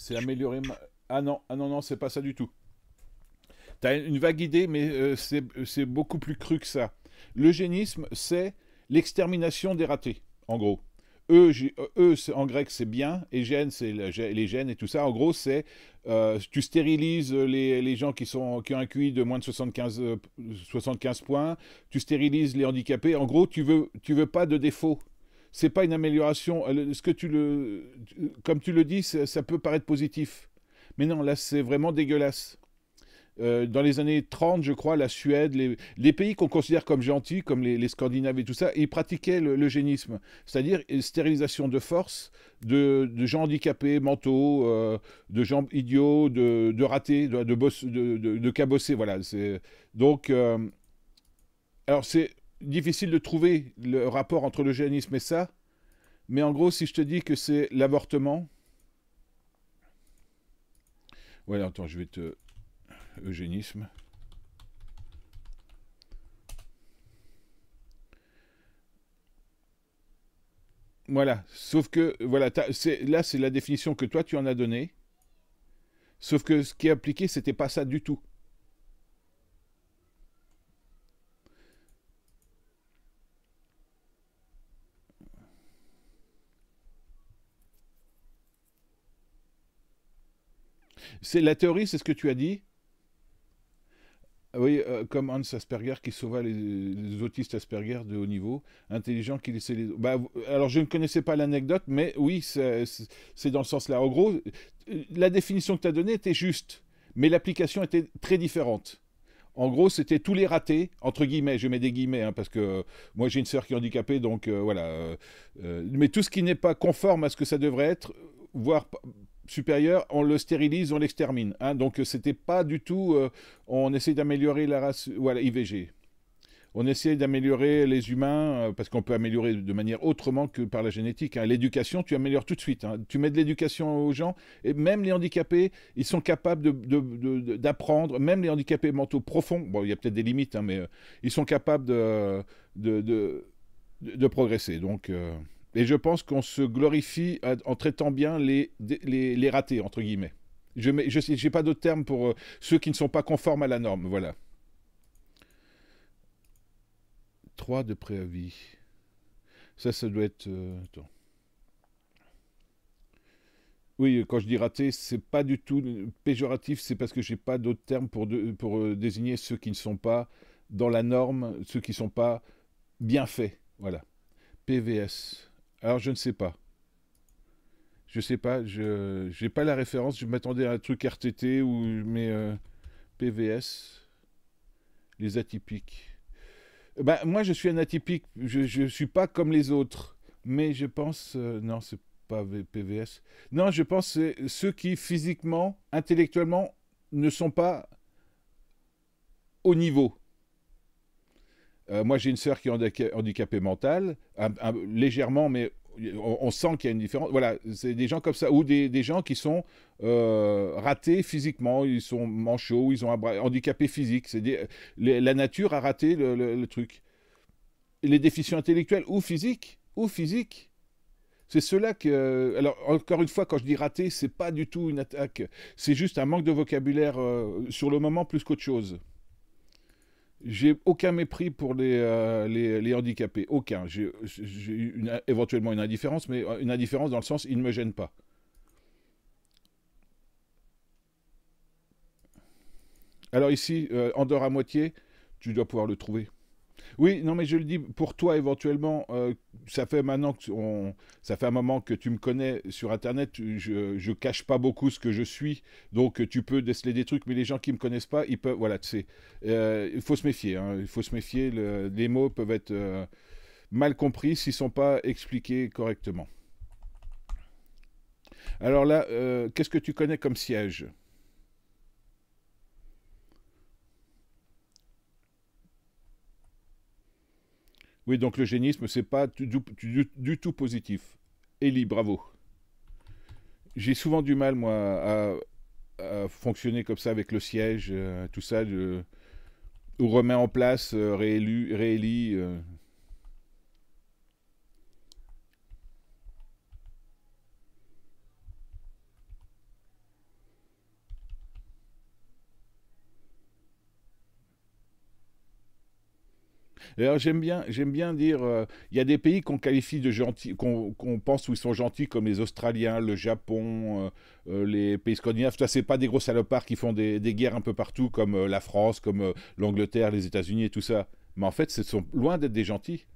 C'est améliorer. Ah non, ah non, non, c'est pas ça du tout. T'as une vague idée, mais euh, c'est beaucoup plus cru que ça. L'eugénisme, c'est l'extermination des ratés, en gros. E, eux e, en grec, c'est bien, et gène, c'est les gènes et tout ça. En gros, c'est euh, tu stérilises les, les, gens qui, sont, qui ont un QI de moins de 75, 75 euh, points, tu stérilises les handicapés. En gros, tu veux, tu veux pas de défaut, c'est pas une amélioration. Ce que tu le, comme tu le dis, ça, peut paraître positif, mais non, là c'est vraiment dégueulasse. Euh, dans les années 30, je crois, la Suède, les, pays qu'on considère comme gentils, comme les, Scandinaves et tout ça, ils pratiquaient l'eugénisme, c'est-à-dire stérilisation de force de, gens handicapés, mentaux, euh, de gens idiots, de, ratés, de, boss, de, cabossés. Voilà. Donc, euh, alors c'est difficile de trouver le rapport entre l'eugénisme et ça, mais en gros, si je te dis que c'est l'avortement. Voilà, attends, je vais te. Eugénisme. Voilà, sauf que voilà, là c'est la définition que toi tu en as donnée. Sauf que ce qui est appliqué, c'était pas ça du tout. C'est la théorie, c'est ce que tu as dit oui, euh, comme Hans Asperger qui sauva les, autistes Asperger de haut niveau, intelligent qui laissait les... Bah, alors je ne connaissais pas l'anecdote, mais oui, c'est dans le sens là. En gros, la définition que tu as donnée était juste, mais l'application était très différente. En gros, c'était tous les ratés, entre guillemets, je mets des guillemets, hein, parce que euh, moi j'ai une sœur qui est handicapée, donc euh, voilà. mais tout ce qui n'est pas conforme à ce que ça devrait être, voire supérieur, on le stérilise, on l'extermine. Hein. donc euh, c'était pas du tout, euh, on essaie d'améliorer la race, voilà, IVG. On essaie d'améliorer les humains, euh, parce qu'on peut améliorer de manière autrement que par la génétique. Hein. L'éducation, tu améliores tout de suite. Hein. Tu mets de l'éducation aux gens, et même les handicapés, ils sont capables d'apprendre, même les handicapés mentaux profonds, bon, il y a peut-être des limites, hein, mais ils sont capables de, de, progresser. Donc... Et je pense qu'on se glorifie en traitant bien les, les, ratés, entre guillemets. Je n'ai pas d'autres termes pour euh, ceux qui ne sont pas conformes à la norme, voilà. 3 de préavis. Ça, ça doit être... Euh, oui, euh, quand je dis raté, c'est pas du tout péjoratif, c'est parce que je n'ai pas d'autres termes pour, pour désigner ceux qui ne sont pas dans la norme, ceux qui ne sont pas bien faits. Voilà. PVS. Alors, je ne sais pas. Je ne sais pas, je n'ai pas la référence. Je m'attendais à un truc RTT ou mais euh, PVS, les atypiques. Ben moi, je suis un atypique. Je ne suis pas comme les autres. Mais je pense, non euh, non, c'est pas PVS. Non, je pense ceux qui physiquement, intellectuellement, ne sont pas au niveau. Euh, moi, j'ai une sœur qui est handicapée, mentale, légèrement, mais on, sent qu'il y a une différence. Voilà, c'est des gens comme ça, ou des, gens qui sont euh, ratés physiquement, ils sont manchots, ils ont un handicapé physique. C'est la nature a raté le, truc. Les déficients intellectuels ou physiques, ou physiques. C'est cela que. Alors, encore une fois, quand je dis raté, c'est pas du tout une attaque. C'est juste un manque de vocabulaire euh, sur le moment plus qu'autre chose. J'ai aucun mépris pour les, euh, handicapés, aucun. J'ai éventuellement une indifférence, mais euh, une indifférence dans le sens, il ne me gênent pas. Alors ici, en euh, dehors à moitié, tu dois pouvoir le trouver. Oui, non, mais je le dis pour toi éventuellement. Euh, ça fait maintenant que ça fait un moment que tu me connais sur Internet. Je, ne cache pas beaucoup ce que je suis, donc tu peux déceler des trucs. Mais les gens qui me connaissent pas, ils peuvent. Voilà, tu sais, euh, il faut se méfier. Hein, il faut se méfier. les mots peuvent être euh, mal compris s'ils sont pas expliqués correctement. Alors là, qu'est-ce que tu connais comme siège Oui, donc le génisme, c'est pas du, tout positif. Ellie, bravo. J'ai souvent du mal, moi, à, fonctionner comme ça avec le siège, euh, tout ça. Je, on remet en place, euh, réélu, euh, j'aime bien, j'aime bien dire, euh, il y a des pays qu'on qualifie de gentils, qu'on pense où ils sont gentils, comme les Australiens, le Japon, euh, euh, les pays scandinaves. Ça, c'est pas des gros salopards qui font des, guerres un peu partout, comme la France, comme l'Angleterre, les États-Unis et tout ça. Mais en fait, ce sont loin d'être des gentils.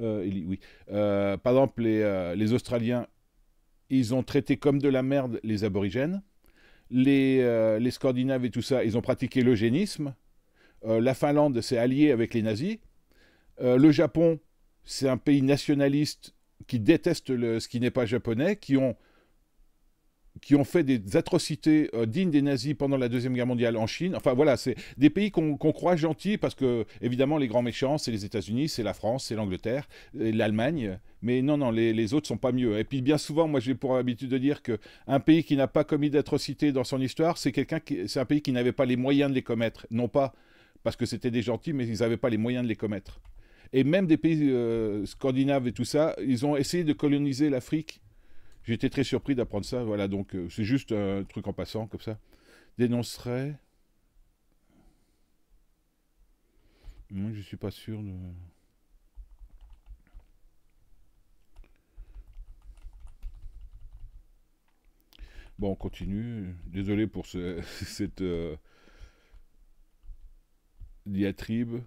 oui. par exemple, les, Australiens, ils ont traité comme de la merde les aborigènes. Les, les, Scandinaves et tout ça, ils ont pratiqué l'eugénisme. la Finlande s'est alliée avec les nazis. Euh, le Japon, c'est un pays nationaliste qui déteste ce qui n'est pas japonais, qui ont, qui ont fait des atrocités euh, dignes des nazis pendant la Deuxième Guerre mondiale en Chine. Enfin voilà, c'est des pays qu'on croit gentils parce que, évidemment, les grands méchants, c'est les États-Unis, c'est la France, c'est l'Angleterre, euh, l'Allemagne. Mais non, non, les, les, autres sont pas mieux. Et puis bien souvent, moi j'ai pour habitude de dire que un pays qui n'a pas commis d'atrocités dans son histoire, c'est quelqu'un c'est un pays qui n'avait pas les moyens de les commettre. Non pas parce que c'était des gentils, mais ils n'avaient pas les moyens de les commettre. Et même des pays euh, scandinaves et tout ça, ils ont essayé de coloniser l'Afrique. J'étais très surpris d'apprendre ça. Voilà, donc euh, c'est juste un truc en passant, comme ça. Dénoncerait. Moi, je suis pas sûr de. Bon, on continue. Désolé pour cette euh, diatribe.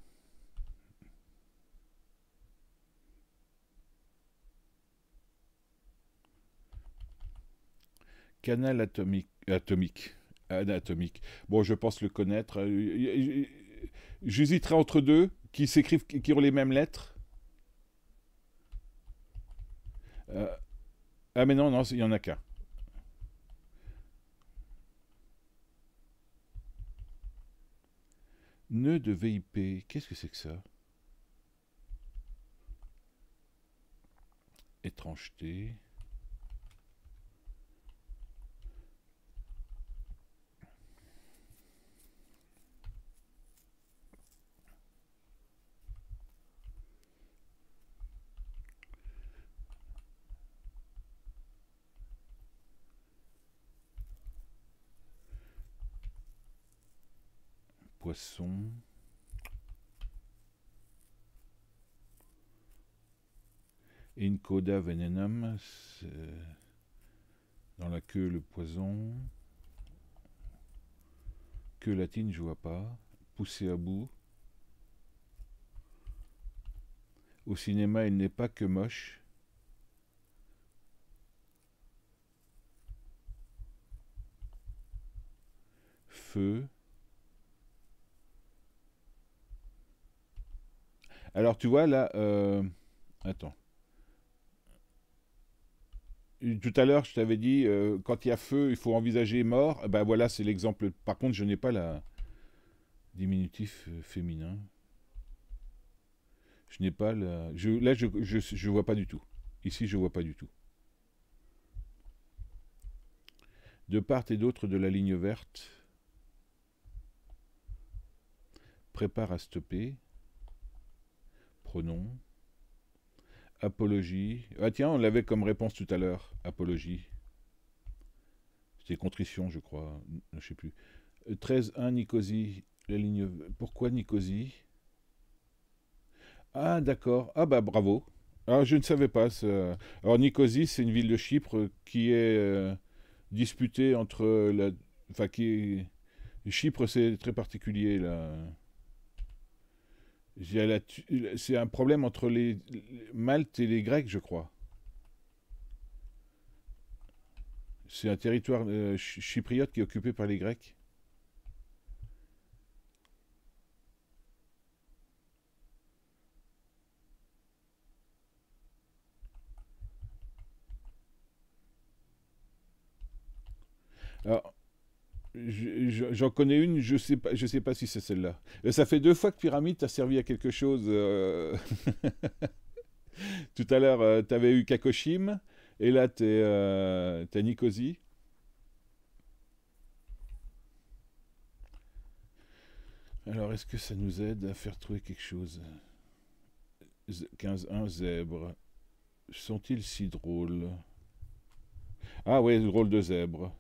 Canal atomique. Atomique. Anatomique. Bon, je pense le connaître. Euh, j'hésiterai entre deux qui s'écrivent, qui ont les mêmes lettres. Euh, ah, mais non, non, il n'y en a qu'un. Nœud de VIP, qu'est-ce que c'est que ça Étrangeté. in coda venenum, euh, dans la queue le poison. Que latine, je vois pas. Poussé à bout. Au cinéma, il n'est pas que moche. Feu. Alors, tu vois, là... Euh, attends. Tout à l'heure, je t'avais dit, euh, quand il y a feu, il faut envisager mort. Eh ben voilà, c'est l'exemple. Par contre, je n'ai pas la diminutif euh, féminin. Je n'ai pas la... là, je ne je vois pas du tout. Ici, je vois pas du tout. De part et d'autre de la ligne verte, prépare à stopper pronom. Apologie. Ah tiens, on l'avait comme réponse tout à l'heure. Apologie. C'était contrition, je crois. Je ne sais plus. 13-1 Nicosie. La ligne... Pourquoi Nicosie Ah d'accord. Ah bah bravo. Ah, je ne savais pas. Alors Nicosie, c'est une ville de Chypre qui est euh, disputée entre la... Enfin, qui Chypre, c'est très particulier, là. C'est un problème entre les, Maltes et les Grecs, je crois. C'est un territoire euh, chypriote qui est occupé par les Grecs. Alors, J'en connais une, je sais pas, je sais pas si c'est celle-là. Euh, ça fait deux fois que Pyramide t'a servi à quelque chose. Euh, tout à l'heure, euh, t'avais tu avais eu Kakoshim, et là, tu es, Alors, est-ce que ça nous aide à faire trouver quelque chose 15-1 zèbre. Sont-ils si drôles Ah ouais, drôle de zèbre.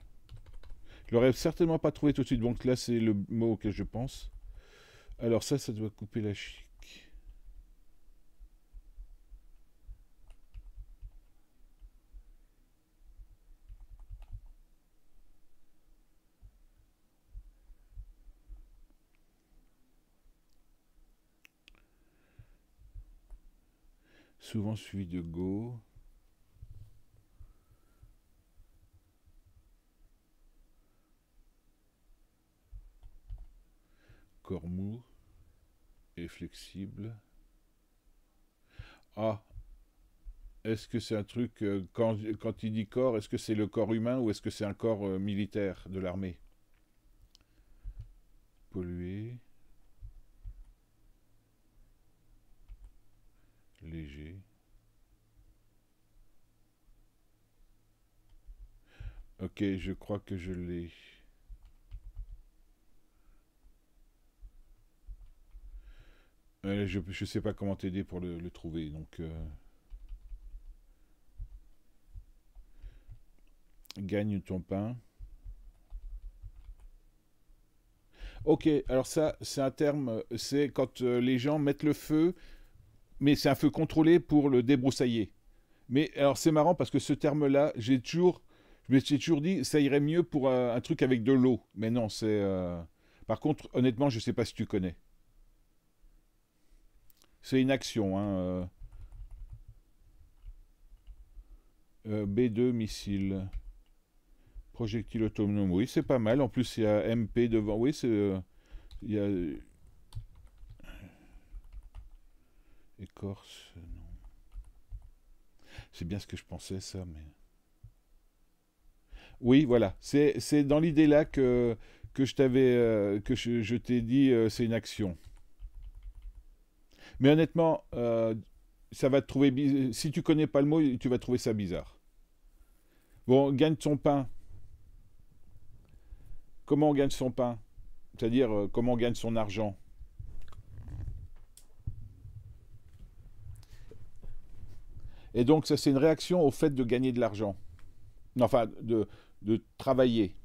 Je l'aurais certainement pas trouvé tout de suite. Donc là, c'est le mot auquel je pense. Alors ça, ça doit couper la chic. Souvent suivi de Go. corps mou et flexible. Ah, est-ce que c'est un truc, euh, quand, quand, il dit corps, est-ce que c'est le corps humain ou est-ce que c'est un corps euh, militaire de l'armée Pollué. Léger. Ok, je crois que je l'ai. je ne sais pas comment t'aider pour le, trouver, donc... Euh. Gagne ton pain. Ok, alors ça, c'est un terme, c'est quand euh, les gens mettent le feu, mais c'est un feu contrôlé pour le débroussailler. Mais alors c'est marrant parce que ce terme-là, j'ai toujours, je me toujours dit, ça irait mieux pour euh, un, truc avec de l'eau. Mais non, c'est... Par contre, honnêtement, je ne sais pas si tu connais. C'est une action. Hein, euh. Euh, B2 missile. Projectile autonome. Oui, c'est pas mal. En plus, il y a MP devant. Oui, c'est. Euh, il y a. Écorce. Non. C'est bien ce que je pensais, ça, mais. Oui, voilà. C'est dans l'idée là que, que je t'avais. que je, je t'ai dit, c'est une action. Mais honnêtement, euh, ça va te trouver si tu connais pas le mot, tu vas trouver ça bizarre. Bon, gagne son pain. Comment on gagne son pain C'est-à-dire euh, comment on gagne son argent Et donc ça c'est une réaction au fait de gagner de l'argent. Enfin, de travailler.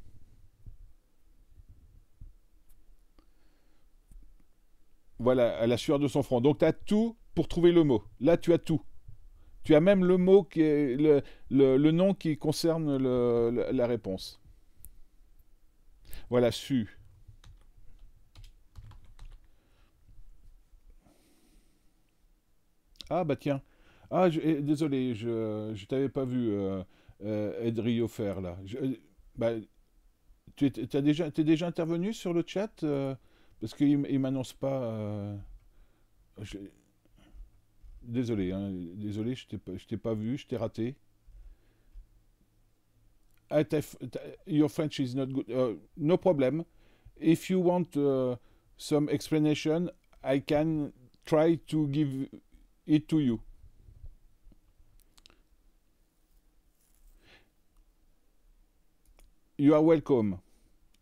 Voilà, à la sueur de son front. Donc tu as tout pour trouver le mot. Là, tu as tout. Tu as même le mot, qui est, le, nom qui concerne la réponse. Voilà, su. Ah bah tiens. Ah, eh, désolé, je ne t'avais pas vu, euh, euh, là. Euh, bah, tu es, déjà, déjà intervenu sur le chat euh? Parce qu'il ne m'annonce pas. Euh, désolé, hein, désolé, je t'ai pas vu, je t'ai raté. Ah, your French is not good. Euh, no problem. If you want uh, some explanation, I can try to give it to you. You are welcome.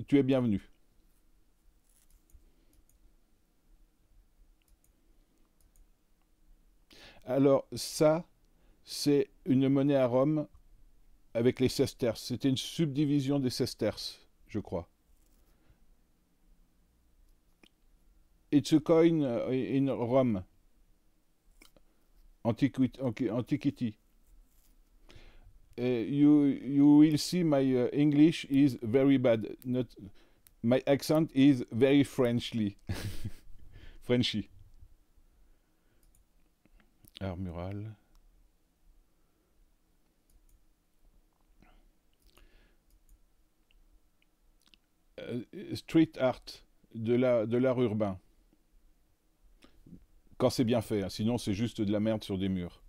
Tu es bienvenu. Alors ça, c'est une monnaie à Rome avec les sesterces. C'était une subdivision des sesterces, je crois. It's a coin euh, in Rome. Antiquity. Antiquity. Uh, you, you will see my uh, English is very bad. Not, my accent is very Frenchly. Frenchy art mural. Euh, street art, de l'art de urbain. Quand c'est bien fait, hein. sinon c'est juste de la merde sur des murs.